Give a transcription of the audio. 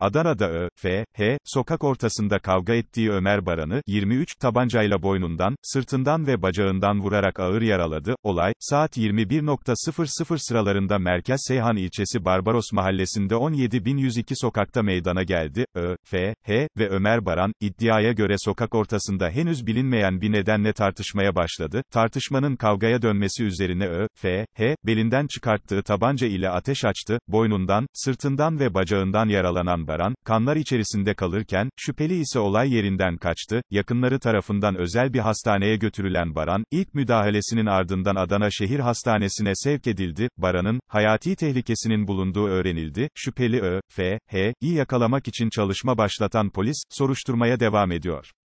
Adana'da Ö, F, H, sokak ortasında kavga ettiği Ömer Baran'ı, 23, tabancayla boynundan, sırtından ve bacağından vurarak ağır yaraladı. Olay, saat 21.00 sıralarında Merkez Seyhan ilçesi Barbaros mahallesinde 17.102 sokakta meydana geldi. Ö, F, H ve Ömer Baran, iddiaya göre sokak ortasında henüz bilinmeyen bir nedenle tartışmaya başladı. Tartışmanın kavgaya dönmesi üzerine Ö, F, H, belinden çıkarttığı tabanca ile ateş açtı, boynundan, sırtından ve bacağından yaralanan Aldaran, kanlar içerisinde kalırken, şüpheli ise olay yerinden kaçtı, yakınları tarafından özel bir hastaneye götürülen Baran, ilk müdahalesinin ardından Adana Şehir Hastanesi'ne sevk edildi, Baran'ın, hayati tehlikesinin bulunduğu öğrenildi, şüpheli Ö, F, H, İ yakalamak için çalışma başlatan polis, soruşturmaya devam ediyor.